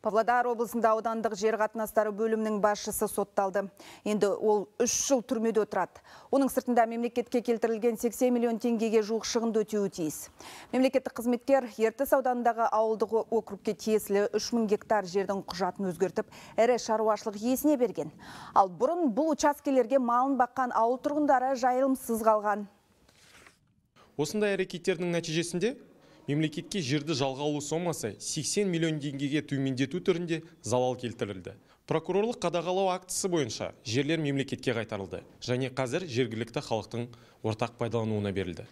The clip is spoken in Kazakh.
Павлодар облысында аудандық жер қатынастары бөлімінің басшысы сотталды. Енді ол 3 жыл түрмеде отырады. Оның сыртында мемлекетке келтірілген 80 миллион теңгеге жуық шығынды өтеуі тиіс. Мемлекеттік қызметкер Ертіс ауданындағы ауылдық округке тиесілі 3000 гектар жердің құжатын өзгертіп, ірі шаруашылық иесіне берген. Ал бұрын бұл учаскелерге малын баққан ауыл тұрғындары жайылымсыз қалған. Осындай әрекеттердің нәтижесінде мемлекетке жерді жалға алу сомасы 80 миллион теңгеге төмендету түрінде залал келтірілді прокурорлық қадағалау актісі бойынша жерлер мемлекетке қайтарылды және қазір жергілікті халықтың ортақ пайдалануына берілді